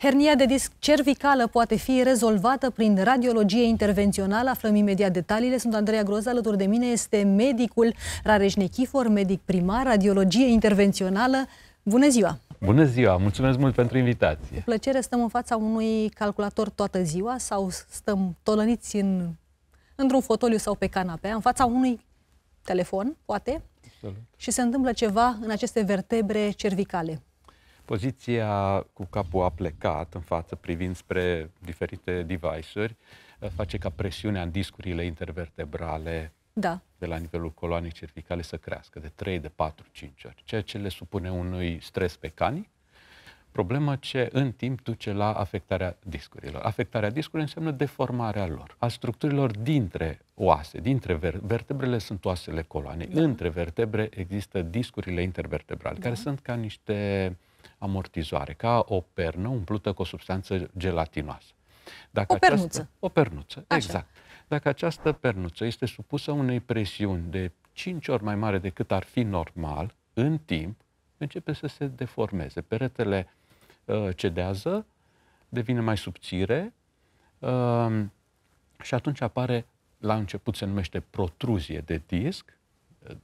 Hernia de disc cervicală poate fi rezolvată prin radiologie intervențională. Aflăm imediat detaliile. Sunt Andreea Groza, alături de mine este medicul Rareș Nechifor, medic primar, radiologie intervențională. Bună ziua! Bună ziua! Mulțumesc mult pentru invitație! Cu plăcere stăm în fața unui calculator toată ziua sau stăm tolăniți în, într-un fotoliu sau pe canapea, în fața unui telefon, poate, Absolut. și se întâmplă ceva în aceste vertebre cervicale. Poziția cu capul aplecat în față, privind spre diferite device-uri, eh, face ca presiunea în discurile intervertebrale da. de la nivelul coloanei cervicale să crească de 3, de 4, 5 ori, ceea ce le supune unui stres pe cani. Problema ce în timp duce la afectarea discurilor. Afectarea discurilor înseamnă deformarea lor, a structurilor dintre oase, dintre ver- vertebrele sunt oasele coloanei. da. între vertebre există discurile intervertebrale, da. care sunt ca niște amortizoare, ca o pernă umplută cu o substanță gelatinoasă. Dacă o pernuță. o pernuță, Așa. exact. Dacă această pernuță este supusă unei presiuni de 5 ori mai mare decât ar fi normal, în timp, începe să se deformeze. Peretele uh, cedează, devine mai subțire uh, și atunci apare, la început se numește protruzie de disc, uh,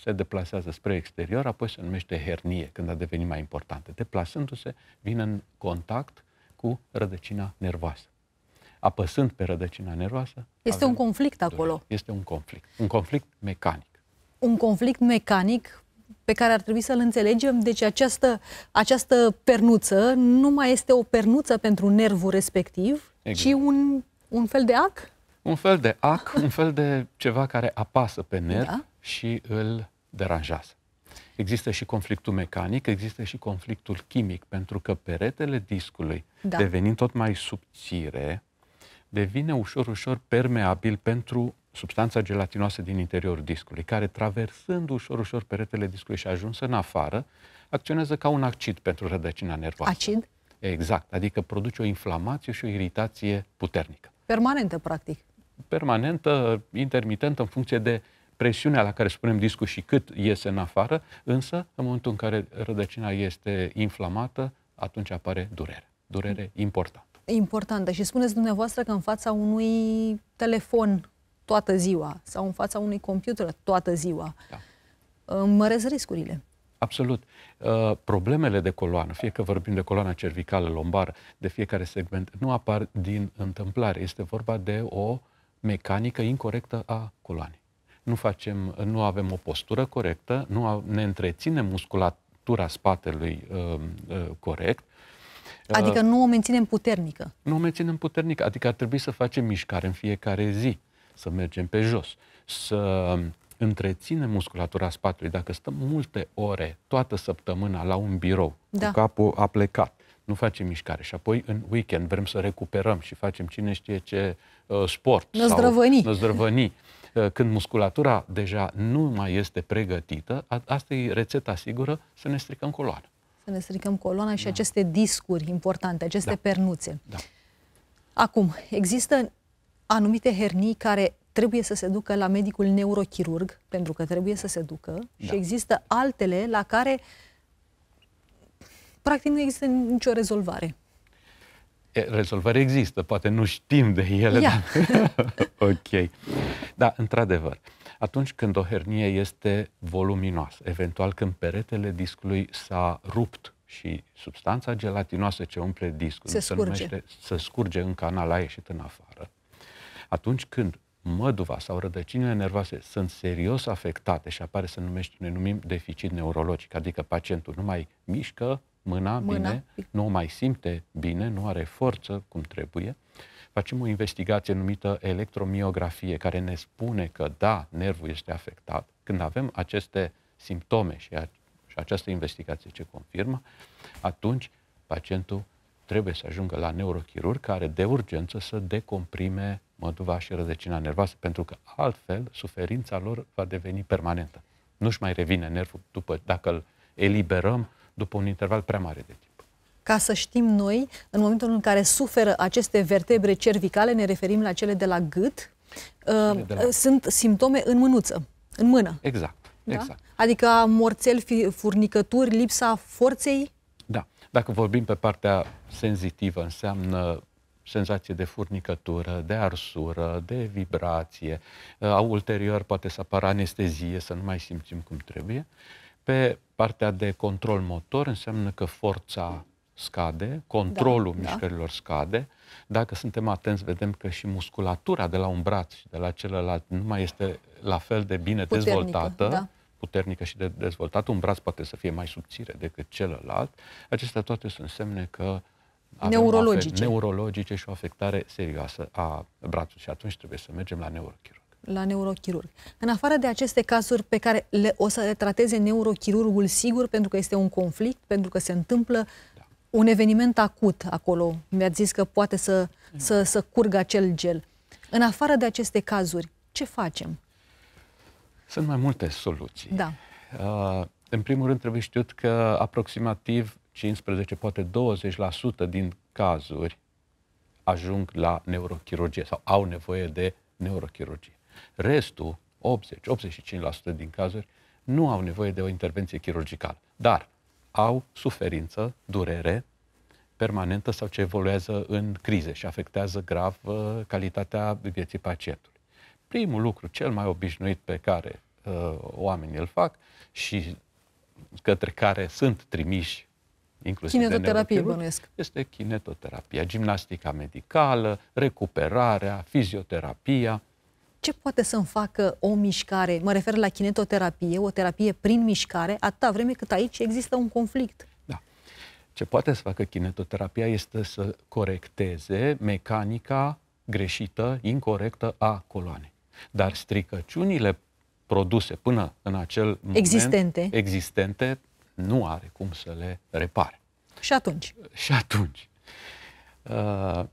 se deplasează spre exterior, apoi se numește hernie, când a devenit mai importantă. Deplasându-se, vine în contact cu rădăcina nervoasă. Apăsând pe rădăcina nervoasă... Este un conflict durere. acolo. Este un conflict. Un conflict mecanic. Un conflict mecanic pe care ar trebui să-l înțelegem. Deci această, această pernuță nu mai este o pernuță pentru nervul respectiv, exact. ci un, un fel de ac? Un fel de ac, un fel de ceva care apasă pe nerv, da și îl deranjează. Există și conflictul mecanic, există și conflictul chimic, pentru că peretele discului, da. devenind tot mai subțire, devine ușor, ușor permeabil pentru substanța gelatinoasă din interiorul discului, care traversând ușor, ușor peretele discului și ajuns în afară, acționează ca un acid pentru rădăcina nervoasă. Acid? Exact, adică produce o inflamație și o iritație puternică. Permanentă, practic. Permanentă, intermitentă, în funcție de presiunea la care spunem discul și cât iese în afară, însă în momentul în care rădăcina este inflamată, atunci apare durere. Durere importantă. Importantă. Și spuneți dumneavoastră că în fața unui telefon toată ziua sau în fața unui computer toată ziua, da. Uh, măresc riscurile. Absolut. Uh, problemele de coloană, fie că vorbim de coloana cervicală, lombară, de fiecare segment, nu apar din întâmplare. Este vorba de o mecanică incorrectă a coloanei nu, facem, nu avem o postură corectă, nu ne întreținem musculatura spatelui uh, uh, corect. Ă, adică nu o menținem puternică. Nu o menținem puternică, adică ar trebui să facem mișcare în fiecare zi, să mergem pe jos, să întreținem musculatura spatelui. Dacă stăm multe ore, toată săptămâna, la un birou, da. cu capul aplecat, nu facem mișcare și apoi în weekend vrem să recuperăm și facem cine știe ce uh, sport. Năzdrăvăni. Sau năzdrăvăni. Eh, când musculatura deja nu mai este pregătită, asta e rețeta sigură să ne stricăm coloana. Să ne stricăm coloana și da. aceste discuri importante, aceste da. pernuțe. Da. Acum, există anumite hernii care trebuie să se ducă la medicul neurochirurg, pentru că trebuie să se ducă, da. și există altele la care practic nu există nicio rezolvare rezolvări există, poate nu știm de ele. Yeah. Dar... ok. Da, într-adevăr. Atunci când o hernie este voluminoasă, eventual când peretele discului s-a rupt și substanța gelatinoasă ce umple discul se, se numește să scurge în canal, a ieșit în afară. Atunci când măduva sau rădăcinile nervoase sunt serios afectate și apare să numești ne numim deficit neurologic, adică pacientul nu mai mișcă mâna, mâna bine, nu o mai simte bine, nu are forță cum trebuie. Facem o investigație numită electromiografie, care ne spune că, da, nervul este afectat. Când avem aceste simptome și, a, și această investigație ce confirmă, atunci pacientul trebuie să ajungă la neurochirurg care de urgență să decomprime măduva și rădăcina nervoasă, pentru că altfel suferința lor va deveni permanentă. Nu-și mai revine nervul după dacă îl eliberăm după un interval prea mare de timp ca să știm noi, în momentul în care suferă aceste vertebre cervicale, ne referim la cele de la gât, uh, de la... sunt simptome în mânuță, în mână. Exact. Da? exact. Adică morțeli, furnicături, lipsa forței. Da. Dacă vorbim pe partea senzitivă, înseamnă senzație de furnicătură, de arsură, de vibrație. Uh, ulterior poate să apară anestezie, să nu mai simțim cum trebuie. Pe Partea de control motor înseamnă că forța scade, controlul da, da. mișcărilor da. scade. Dacă suntem atenți, vedem că și musculatura de la un braț și de la celălalt nu mai este la fel de bine puternică, dezvoltată, da. puternică și de dezvoltată. Un braț poate să fie mai subțire decât celălalt. Acestea toate sunt semne că avem neurologice. neurologice și o afectare serioasă a brațului. Și atunci trebuie să mergem la neurochirurg la neurochirurg. În afară de aceste cazuri pe care le, o să le trateze neurochirurgul sigur pentru că este un conflict, pentru că se întâmplă da. un eveniment acut acolo, mi-a zis că poate să, da. să, să curgă acel gel. În afară de aceste cazuri, ce facem? Sunt mai multe soluții. Da. Uh, în primul rând trebuie știut că aproximativ 15, poate 20% din cazuri ajung la neurochirurgie sau au nevoie de neurochirurgie. Restul, 80-85% din cazuri, nu au nevoie de o intervenție chirurgicală, dar au suferință, durere permanentă sau ce evoluează în crize și afectează grav uh, calitatea vieții pacientului. Primul lucru, cel mai obișnuit pe care uh, oamenii îl fac și către care sunt trimiși inclusiv Kinetoterapie de bănuiesc. Este kinetoterapia, gimnastica medicală, recuperarea, fizioterapia, ce poate să-mi facă o mișcare, mă refer la kinetoterapie, o terapie prin mișcare, atâta vreme cât aici există un conflict? Da. Ce poate să facă kinetoterapia este să corecteze mecanica greșită, incorrectă a coloanei. Dar stricăciunile produse până în acel moment existente, existente nu are cum să le repare. Și atunci? Și atunci. Uh,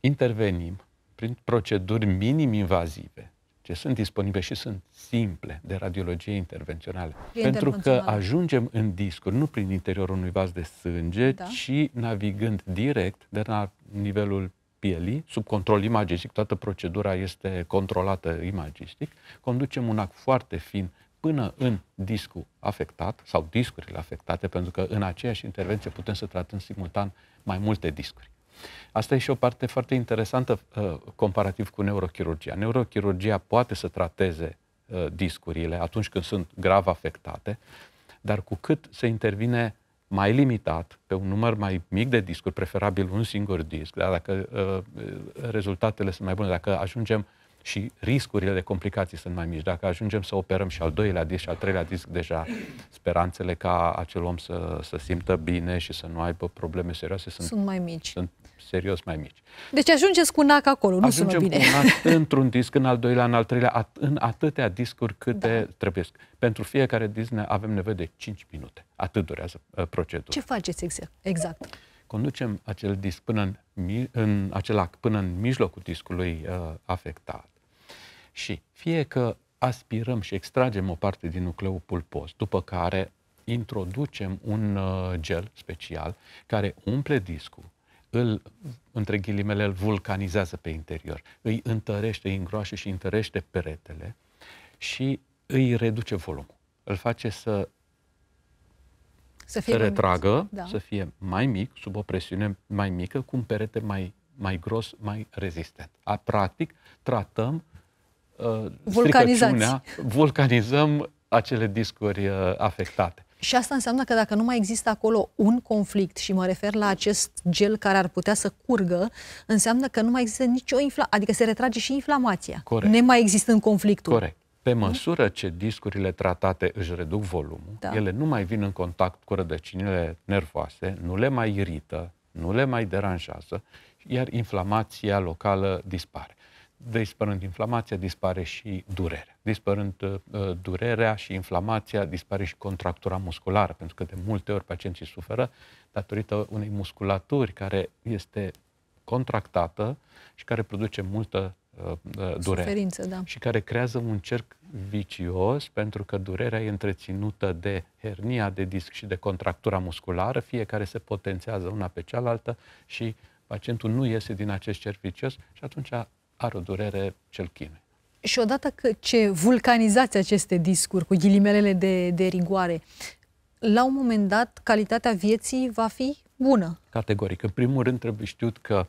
intervenim prin proceduri minim invazive, ce sunt disponibile și sunt simple de radiologie intervențională. Pentru că ajungem în discuri, nu prin interiorul unui vas de sânge, da. ci navigând direct de la nivelul pielii, sub control imagistic, toată procedura este controlată imagistic, conducem un act foarte fin până în discul afectat sau discurile afectate, pentru că în aceeași intervenție putem să tratăm simultan mai multe discuri. Asta e și o parte foarte interesantă uh, comparativ cu neurochirurgia. Neurochirurgia poate să trateze uh, discurile atunci când sunt grav afectate, dar cu cât se intervine mai limitat, pe un număr mai mic de discuri, preferabil un singur disc, dar dacă uh, rezultatele sunt mai bune, dacă ajungem și riscurile de complicații sunt mai mici, dacă ajungem să operăm și al doilea disc și al treilea disc, deja speranțele ca acel om să, să simtă bine și să nu aibă probleme serioase sunt, sunt mai mici. Sunt serios mai mici. Deci ajungeți cu NAC acolo, nu Ajungem sună bine. cu într-un disc, în al doilea, în al treilea, at- în atâtea discuri câte da. trebuie. Pentru fiecare disc ne avem nevoie de 5 minute. Atât durează uh, procedura. Ce faceți exact? exact? Conducem acel disc până în, în acel ac, până în mijlocul discului uh, afectat. Și fie că aspirăm și extragem o parte din nucleul pulpos, după care introducem un uh, gel special care umple discul îl, între ghilimele, îl vulcanizează pe interior. Îi întărește, îi îngroașe și întărește peretele și îi reduce volumul. Îl face să să fie se retragă, mic, da. să fie mai mic, sub o presiune mai mică, cu un perete mai, mai gros, mai rezistent. A, practic, tratăm uh, vulcanizăm acele discuri uh, afectate. Și asta înseamnă că dacă nu mai există acolo un conflict, și mă refer la acest gel care ar putea să curgă, înseamnă că nu mai există nicio inflamație, adică se retrage și inflamația, Corect. mai există în conflictul. Corect. Pe mhm. măsură ce discurile tratate își reduc volumul, da. ele nu mai vin în contact cu rădăcinile nervoase, nu le mai irită, nu le mai deranjează, iar inflamația locală dispare dispărând inflamația, dispare și durerea. Dispărând uh, durerea și inflamația, dispare și contractura musculară, pentru că de multe ori pacienții suferă datorită unei musculaturi care este contractată și care produce multă uh, uh, durere. Suferință, da. Și care creează un cerc vicios, pentru că durerea e întreținută de hernia de disc și de contractura musculară, fiecare se potențează una pe cealaltă și pacientul nu iese din acest cerc vicios și atunci are o durere cel chinui. Și odată că ce vulcanizați aceste discuri cu ghilimelele de, de rigoare, la un moment dat calitatea vieții va fi bună. Categoric. În primul rând trebuie știut că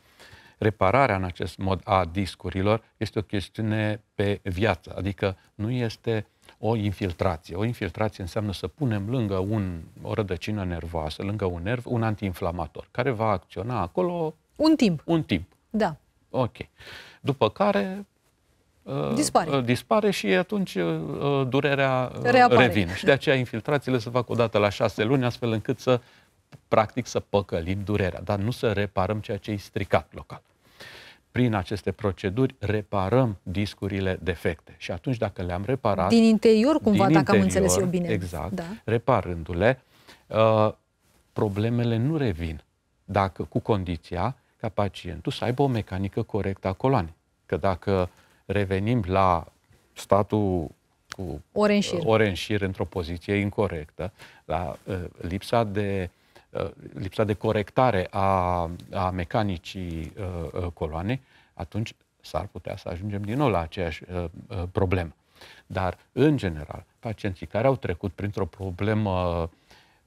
repararea în acest mod a discurilor este o chestiune pe viață, adică nu este o infiltrație. O infiltrație înseamnă să punem lângă un, o rădăcină nervoasă, lângă un nerv, un antiinflamator, care va acționa acolo... Un timp. Un timp. Da. Ok. După care uh, dispare. Uh, dispare și atunci uh, durerea uh, revine. Și de aceea infiltrațiile se fac odată la șase luni, astfel încât să, practic, să păcălim durerea, dar nu să reparăm ceea ce e stricat local. Prin aceste proceduri reparăm discurile defecte și atunci dacă le-am reparat... Din interior, cumva, din dacă interior, am înțeles eu bine. Exact. Da. Reparându-le, problemele nu revin dacă cu condiția ca pacientul să aibă o mecanică corectă a coloanei. Că dacă revenim la statul cu ore în șir, într-o poziție incorrectă, la uh, lipsa de uh, lipsa de corectare a, a mecanicii uh, uh, coloanei, atunci s-ar putea să ajungem din nou la aceeași uh, uh, problemă. Dar, în general, pacienții care au trecut printr-o problemă,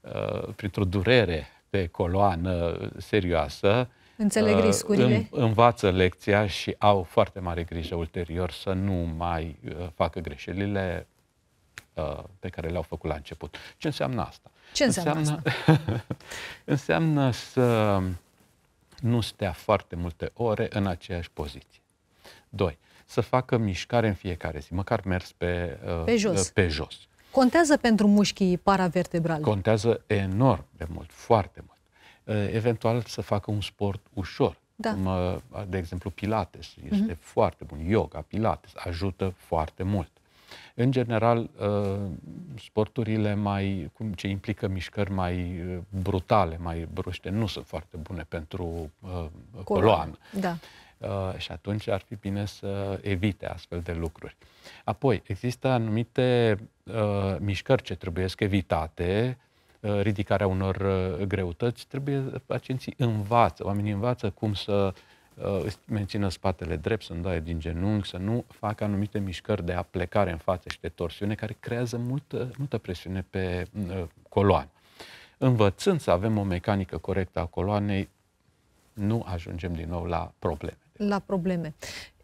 uh, printr-o durere pe coloană serioasă, Înțeleg uh, riscurile. În, învață lecția și au foarte mare grijă ulterior să nu mai uh, facă greșelile uh, pe care le-au făcut la început. Ce înseamnă asta? Ce înseamnă, înseamnă asta? înseamnă să nu stea foarte multe ore în aceeași poziție. Doi, să facă mișcare în fiecare zi, măcar mers pe, pe jos. Pe jos. Contează pentru mușchii paravertebrali? Contează enorm de mult, foarte mult. Eh, eventual să facă un sport ușor. Da. Cum, eh, de exemplu, Pilates mhm. este mm-hmm. foarte bun. Yoga, Pilates ajută foarte mult. În general, eh, sporturile mai, cum ce implică mișcări mai brutale, mai bruște, nu sunt foarte bune pentru coloană. coloană. Da. Și atunci ar fi bine să evite astfel de lucruri. Apoi, există anumite mișcări ce trebuie evitate, Uh, ridicarea unor uh, greutăți, trebuie pacienții învață, oamenii învață cum să uh, mențină spatele drept, să nu daie din genunchi, să nu facă anumite mișcări de aplecare în față și de torsiune, care creează multă, multă presiune pe coloană. Învățând să avem o mecanică corectă a coloanei, nu ajungem din nou la probleme. La probleme.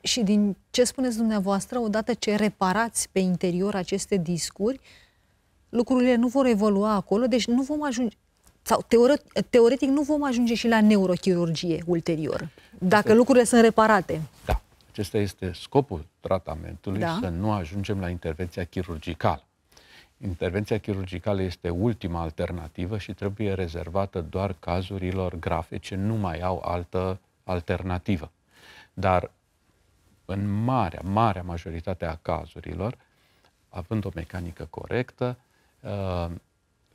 Și din ce spuneți dumneavoastră, odată ce reparați pe interior aceste discuri, uh, lucrurile nu vor evolua acolo, deci nu vom ajunge, sau teoretic, teoretic nu vom ajunge și la neurochirurgie ulterior, dacă este... lucrurile sunt reparate. Da, acesta este scopul tratamentului, da. să nu ajungem la intervenția chirurgicală. Intervenția chirurgicală este ultima alternativă și trebuie rezervată doar cazurilor grave ce nu mai au altă alternativă. Dar în marea, marea majoritatea cazurilor, având o mecanică corectă, Uh,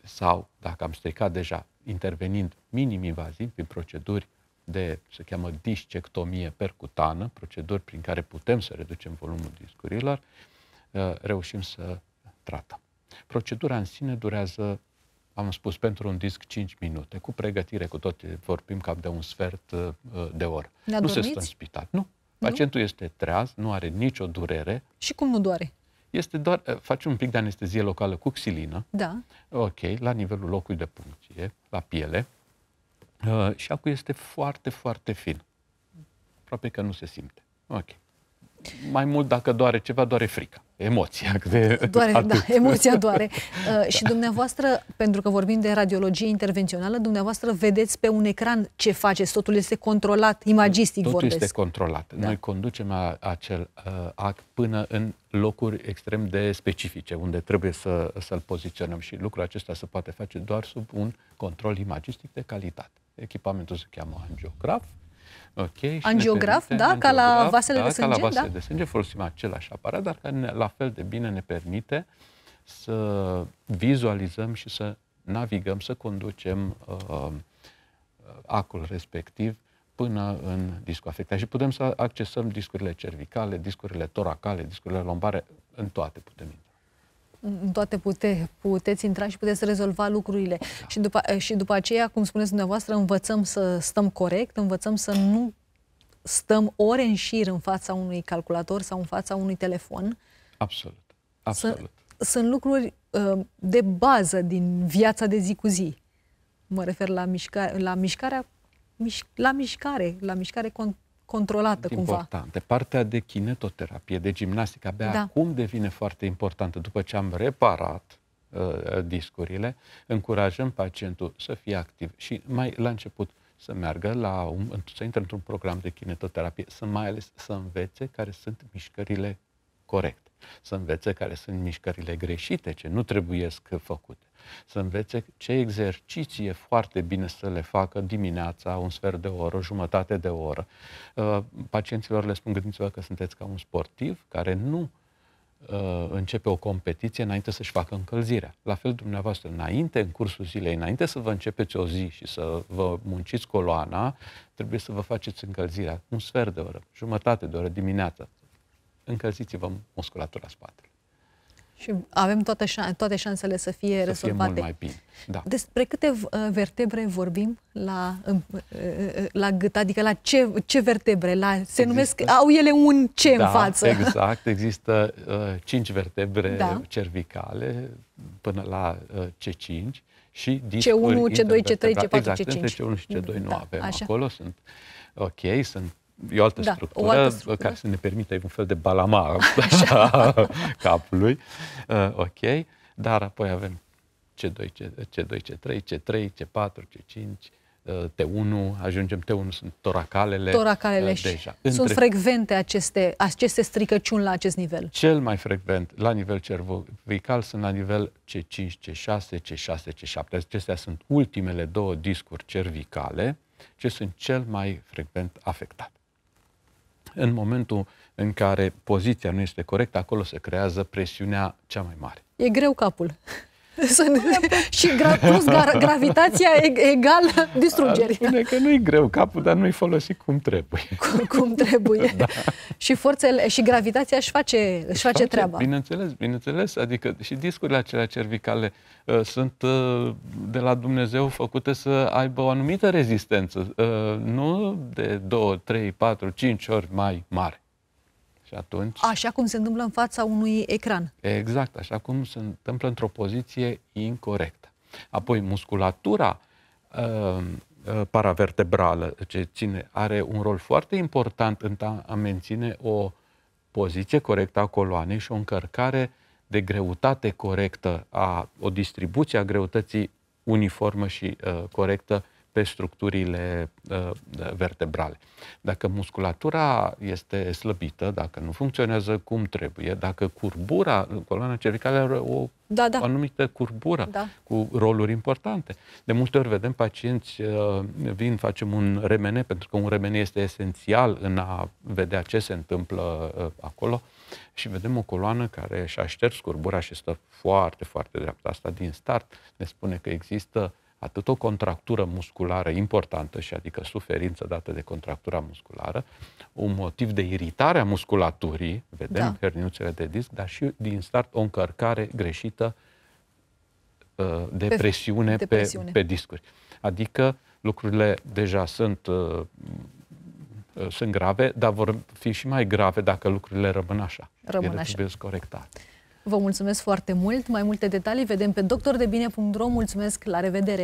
sau, dacă am stricat deja, intervenind minim invaziv prin proceduri de, se cheamă discectomie percutană, proceduri prin care putem să reducem volumul discurilor, uh, reușim să tratăm. Procedura în sine durează, am spus, pentru un disc 5 minute, cu pregătire, cu tot, vorbim cam de un sfert uh, de oră. Ne-a nu dormiți? se stă în spital, nu. Pacientul nu? este treaz, nu are nicio durere. Și cum nu doare? este doar, eh, faci un pic de anestezie locală cu xilină, da. ok, la nivelul locului de puncție, la piele, uh, și acum este foarte, foarte fin. Aproape că nu se simte. Ok mai mult dacă doare ceva, doare frica. Emoția. De doare, atât. da, emoția doare. Uh, și dumneavoastră, pentru că vorbim de radiologie intervențională, dumneavoastră vedeți pe un ecran ce faceți, totul este controlat, imagistic totul vorbesc. Totul este controlat. Da. Noi conducem a, acel uh, act până în locuri extrem de specifice, unde trebuie să, să-l poziționăm și lucrul acesta se poate face doar sub un control imagistic de calitate. Echipamentul se cheamă angiograf, Okay, Angiograf, permite, da, angiograf, ca la vasele da, de sânge. Ca la vasele da? de sânge folosim același aparat, dar care ne, la fel de bine ne permite să vizualizăm și să navigăm, să conducem uh, acul respectiv până în discul afectat. Și putem să accesăm discurile cervicale, discurile toracale, discurile lombare, în toate putem intra în toate pute, puteți intra și puteți rezolva lucrurile. Da. Și, după, și după aceea, cum spuneți dumneavoastră, învățăm să stăm corect, învățăm să nu stăm ore în șir în fața unui calculator sau în fața unui telefon. Absolut. Absolut. Sunt, sunt lucruri uh, de bază din viața de zi cu zi. Mă refer la, mișca, la mișcarea miș, la mișcare, la mișcare con, controlată sunt cumva. Importante. Partea de kinetoterapie, de gimnastică, abia da. acum devine foarte importantă. După ce am reparat uh, discurile, încurajăm pacientul să fie activ și mai la început să meargă la un, să intre într-un program de kinetoterapie, să mai ales să învețe care sunt mișcările corect, să învețe care sunt mișcările greșite, ce nu trebuiesc făcute, să învețe ce exerciții e foarte bine să le facă dimineața, un sfert de oră, jumătate de oră. Uh, pacienților le spun, gândiți-vă că sunteți ca un sportiv care nu uh, începe o competiție înainte să-și facă încălzirea. La fel dumneavoastră, înainte, în cursul zilei, înainte să vă începeți o zi și să vă munciți coloana, trebuie să vă faceți încălzirea un sfert de oră, jumătate de oră dimineața, încălziți-vă musculatura spatele. Și avem toate, șan- toate șansele să fie să rezolvate. Fie mult mai bine. Da. Despre câte vertebre vorbim la, la gât, adică la ce, ce vertebre? La, se există, numesc, au ele un ce da, în față? Exact, există uh, cinci vertebre da. cervicale până la uh, C5 și C1, C2, C3, C4, C5. Exact, între C1 și C2 da, nu avem așa. acolo, sunt ok, sunt e o altă, da, structură, o altă structură care să ne permită un fel de balama a capului. Uh, ok. Dar apoi avem C2, C, C2, C3, C3, C4, C5, T1, ajungem T1, sunt toracalele. Toracalele uh, deja. Și Între... Sunt frecvente aceste, aceste stricăciuni la acest nivel? Cel mai frecvent la nivel cervical sunt la nivel C5, C6, C6, C7. Acestea sunt ultimele două discuri cervicale ce sunt cel mai frecvent afectate. În momentul în care poziția nu este corectă, acolo se creează presiunea cea mai mare. E greu capul. Sunt și gra- plus gra- gravitația egal distrugeri. Ar spune că nu-i greu capul, dar nu-i folosi cum trebuie. Cum, cum trebuie. da. Și forțele, și gravitația își face, își, își face, face treaba. Bineînțeles, bineînțeles. Adică și discurile acelea cervicale uh, sunt uh, de la Dumnezeu făcute să aibă o anumită rezistență. Uh, nu de 2, 3, 4, 5 ori mai mare. Și atunci... Așa cum se întâmplă în fața unui ecran. Exact, așa cum se întâmplă într-o poziție incorrectă. Apoi, musculatura uh, uh paravertebrală, ce ține, are un rol foarte important în a menține o poziție corectă a coloanei și o încărcare de greutate corectă, a, o distribuție a greutății uniformă și uh, corectă pe structurile uh, uh, vertebrale. Dacă musculatura este slăbită, dacă nu funcționează cum trebuie, dacă curbura, coloana cervicală are o, da, da. o anumită curbură da. cu roluri importante. De multe ori vedem pacienți uh, vin, facem un remene, pentru că un remene este esențial în a vedea ce se întâmplă acolo și vedem o coloană care și-a șters curbura și stă foarte, foarte dreaptă. Asta din start ne spune că există uh, atât o contractură musculară importantă, și adică suferință dată de contractura musculară, un motiv de iritare a musculaturii, vedem da. herniuțele de disc, dar și din start o încărcare greșită uh, de pe, presiune, de presiune. Pe, pe discuri. Adică lucrurile deja sunt, uh, sunt grave, dar vor fi și mai grave dacă lucrurile rămân așa. Rămân Ele așa. trebuie corectate. Vă mulțumesc foarte mult. Mai multe detalii vedem pe doctordebine.ro. Mulțumesc, la revedere!